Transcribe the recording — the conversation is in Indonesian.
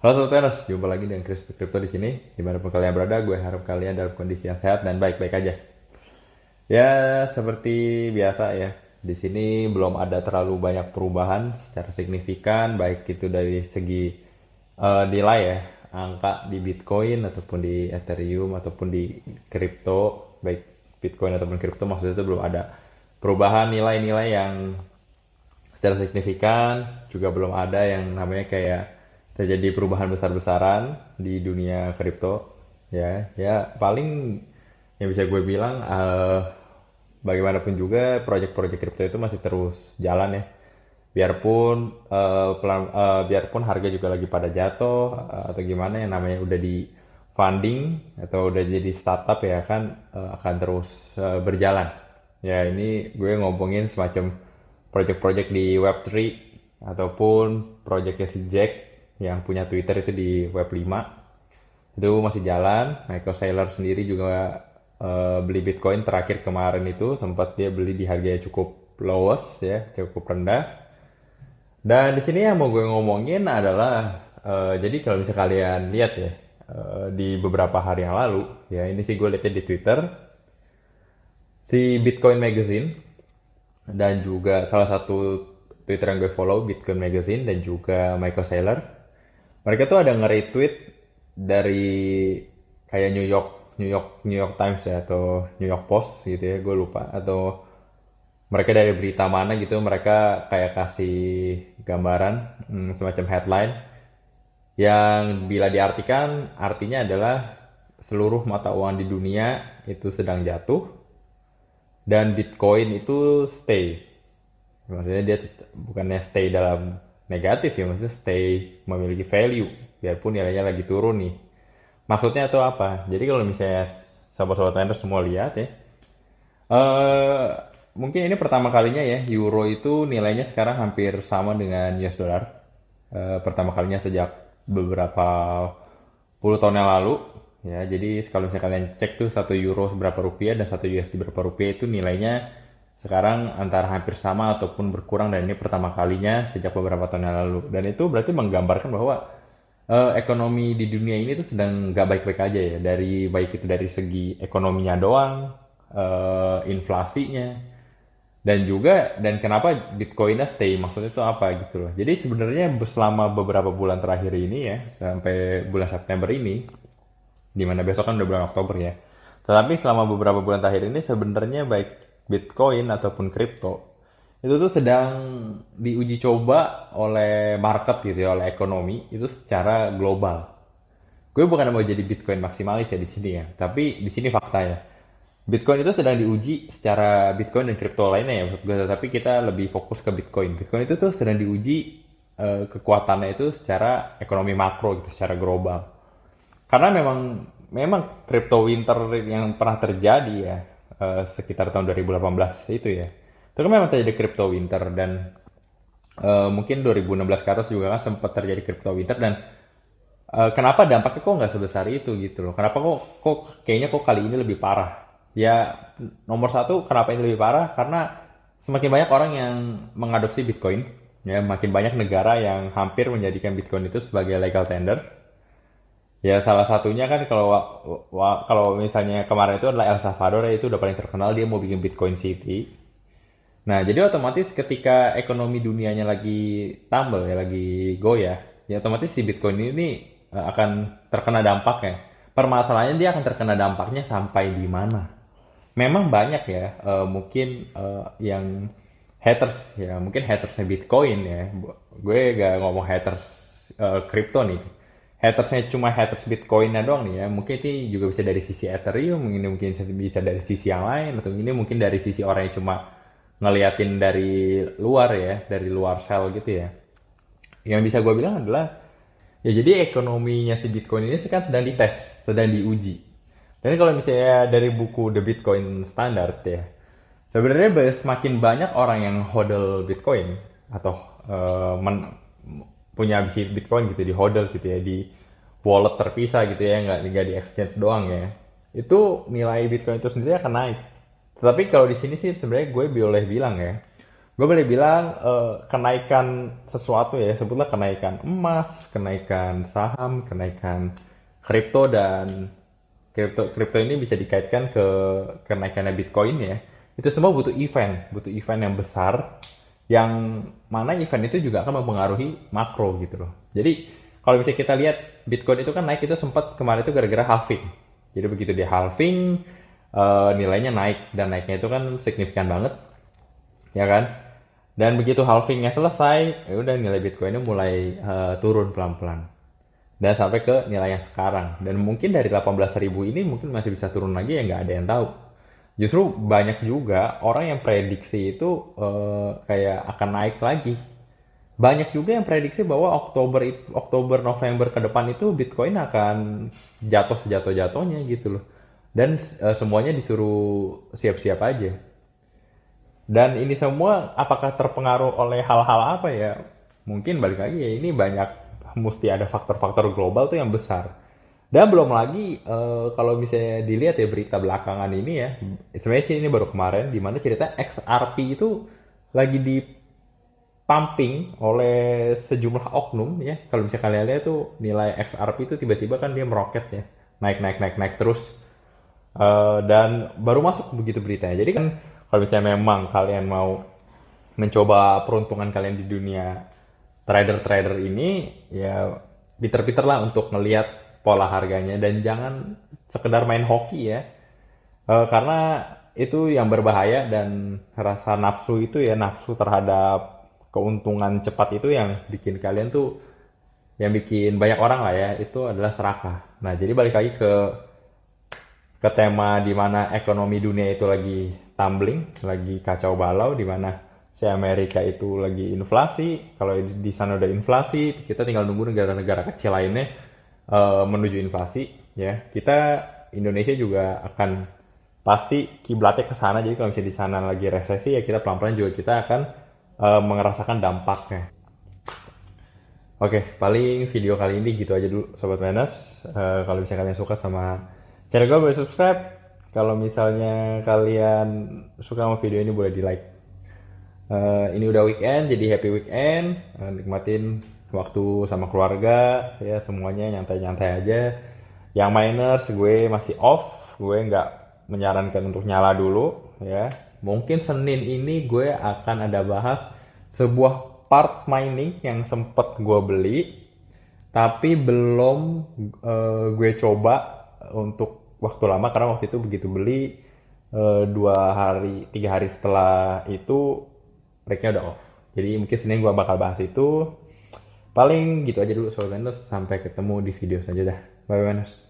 Halo Sobat Teras, jumpa lagi dengan Chris Crypto di sini. Dimanapun kalian berada, gue harap kalian dalam kondisi yang sehat dan baik-baik aja. Ya, seperti biasa ya, di sini belum ada terlalu banyak perubahan secara signifikan, baik itu dari segi uh, nilai ya, angka di Bitcoin ataupun di Ethereum ataupun di Crypto, baik Bitcoin ataupun Crypto, maksudnya itu belum ada perubahan nilai-nilai yang secara signifikan, juga belum ada yang namanya kayak terjadi perubahan besar-besaran di dunia kripto ya ya paling yang bisa gue bilang uh, bagaimanapun juga proyek-proyek kripto itu masih terus jalan ya biarpun uh, pelan, uh, biarpun harga juga lagi pada jatuh uh, atau gimana yang namanya udah di funding atau udah jadi startup ya kan uh, akan terus uh, berjalan ya ini gue ngomongin semacam proyek-proyek di web3 ataupun proyeknya si Jack yang punya Twitter itu di Web 5 itu masih jalan Michael Saylor sendiri juga uh, beli Bitcoin terakhir kemarin itu sempat dia beli di harga yang cukup lowest ya cukup rendah dan di sini yang mau gue ngomongin adalah uh, jadi kalau misalnya kalian lihat ya uh, di beberapa hari yang lalu ya ini sih gue lihatnya di Twitter si Bitcoin Magazine dan juga salah satu Twitter yang gue follow Bitcoin Magazine dan juga Michael Saylor mereka tuh ada nge-retweet dari kayak New York New York New York Times ya atau New York Post gitu ya gue lupa atau mereka dari berita mana gitu mereka kayak kasih gambaran hmm, semacam headline yang bila diartikan artinya adalah seluruh mata uang di dunia itu sedang jatuh dan Bitcoin itu stay maksudnya dia bukannya stay dalam negatif ya maksudnya stay memiliki value biarpun nilainya lagi turun nih maksudnya itu apa jadi kalau misalnya sahabat-sahabat trader semua lihat ya uh, mungkin ini pertama kalinya ya euro itu nilainya sekarang hampir sama dengan US dollar uh, pertama kalinya sejak beberapa puluh tahun yang lalu ya jadi kalau misalnya kalian cek tuh satu euro seberapa rupiah dan satu USD berapa rupiah itu nilainya sekarang antara hampir sama ataupun berkurang dan ini pertama kalinya sejak beberapa tahun yang lalu dan itu berarti menggambarkan bahwa uh, ekonomi di dunia ini tuh sedang nggak baik-baik aja ya dari baik itu dari segi ekonominya doang uh, inflasinya dan juga dan kenapa bitcoinnya stay maksudnya itu apa gitu loh jadi sebenarnya selama beberapa bulan terakhir ini ya sampai bulan September ini dimana besok kan udah bulan Oktober ya tetapi selama beberapa bulan terakhir ini sebenarnya baik Bitcoin ataupun kripto itu tuh sedang diuji coba oleh market gitu ya, oleh ekonomi itu secara global. Gue bukan mau jadi Bitcoin maksimalis ya di sini ya, tapi di sini faktanya. Bitcoin itu sedang diuji secara Bitcoin dan kripto lainnya ya maksud gue, tapi kita lebih fokus ke Bitcoin. Bitcoin itu tuh sedang diuji eh, kekuatannya itu secara ekonomi makro gitu, secara global. Karena memang memang crypto winter yang pernah terjadi ya Eh, sekitar tahun 2018 itu ya. Itu kan memang terjadi crypto winter dan uh, mungkin 2016 ke atas juga kan sempat terjadi crypto winter dan uh, kenapa dampaknya kok nggak sebesar itu gitu loh. Kenapa kok kok kayaknya kok kali ini lebih parah? Ya nomor satu kenapa ini lebih parah karena semakin banyak orang yang mengadopsi Bitcoin ya makin banyak negara yang hampir menjadikan Bitcoin itu sebagai legal tender Ya salah satunya kan kalau kalau misalnya kemarin itu adalah El Salvador ya itu udah paling terkenal dia mau bikin Bitcoin City. Nah jadi otomatis ketika ekonomi dunianya lagi tumble ya lagi go ya otomatis si Bitcoin ini eh, akan terkena dampaknya. Permasalahannya dia akan terkena dampaknya sampai di mana? Memang banyak ya eh, mungkin eh, yang haters ya mungkin hatersnya Bitcoin ya. Gue ya gak ngomong haters kripto nih hatersnya cuma haters Bitcoinnya doang nih ya mungkin ini juga bisa dari sisi Ethereum ini mungkin bisa dari sisi yang lain atau ini mungkin dari sisi orang yang cuma ngeliatin dari luar ya dari luar sel gitu ya yang bisa gue bilang adalah ya jadi ekonominya si Bitcoin ini kan sedang dites sedang diuji dan kalau misalnya dari buku The Bitcoin Standard ya sebenarnya semakin banyak orang yang hodl Bitcoin atau uh, men punya Bitcoin gitu di hodl gitu ya di wallet terpisah gitu ya nggak nggak di exchange doang ya itu nilai Bitcoin itu sendiri akan naik. Tetapi kalau di sini sih sebenarnya gue boleh bilang ya, gue boleh bilang uh, kenaikan sesuatu ya sebutlah kenaikan emas, kenaikan saham, kenaikan kripto dan kripto kripto ini bisa dikaitkan ke kenaikannya Bitcoin ya. Itu semua butuh event, butuh event yang besar yang mana event itu juga akan mempengaruhi makro gitu loh. Jadi kalau misalnya kita lihat Bitcoin itu kan naik itu sempat kemarin itu gara-gara halving. Jadi begitu dia halving uh, nilainya naik dan naiknya itu kan signifikan banget, ya kan? Dan begitu halvingnya selesai, ya udah nilai Bitcoinnya mulai uh, turun pelan-pelan dan sampai ke nilai yang sekarang. Dan mungkin dari 18.000 ini mungkin masih bisa turun lagi ya nggak ada yang tahu justru banyak juga orang yang prediksi itu uh, kayak akan naik lagi banyak juga yang prediksi bahwa Oktober Oktober November ke depan itu Bitcoin akan jatuh sejatuh jatuhnya gitu loh dan uh, semuanya disuruh siap-siap aja dan ini semua apakah terpengaruh oleh hal-hal apa ya mungkin balik lagi ya ini banyak mesti ada faktor-faktor global tuh yang besar dan belum lagi uh, kalau misalnya dilihat ya berita belakangan ini ya, sebenarnya ini baru kemarin di mana cerita XRP itu lagi di pumping oleh sejumlah oknum ya. Kalau misalnya kalian lihat tuh nilai XRP itu tiba-tiba kan dia meroket ya, naik naik naik naik terus. Uh, dan baru masuk begitu beritanya. Jadi kan kalau misalnya memang kalian mau mencoba peruntungan kalian di dunia trader-trader ini ya pinter-pinter lah untuk melihat pola harganya dan jangan sekedar main hoki ya e, karena itu yang berbahaya dan rasa nafsu itu ya nafsu terhadap keuntungan cepat itu yang bikin kalian tuh yang bikin banyak orang lah ya itu adalah serakah nah jadi balik lagi ke ke tema di mana ekonomi dunia itu lagi tumbling lagi kacau balau di mana si Amerika itu lagi inflasi, kalau di sana udah inflasi, kita tinggal nunggu negara-negara kecil lainnya uh, menuju inflasi ya kita Indonesia juga akan pasti kiblatnya ke sana jadi kalau misalnya di sana lagi resesi ya kita pelan-pelan juga kita akan uh, merasakan dampaknya Oke, paling video kali ini gitu aja dulu Sobat Manners. Uh, eh, kalau misalnya kalian suka sama channel gue boleh subscribe. Kalau misalnya kalian suka sama video ini boleh di like. Uh, ini udah weekend, jadi happy weekend. Uh, nikmatin waktu sama keluarga ya semuanya nyantai-nyantai aja yang miners gue masih off gue nggak menyarankan untuk nyala dulu ya mungkin Senin ini gue akan ada bahas sebuah part mining yang sempet gue beli tapi belum uh, gue coba untuk waktu lama karena waktu itu begitu beli uh, dua hari tiga hari setelah itu reknya udah off jadi mungkin Senin gue bakal bahas itu Paling gitu aja dulu soal Vendors. Sampai ketemu di video selanjutnya. Bye bye Vendors.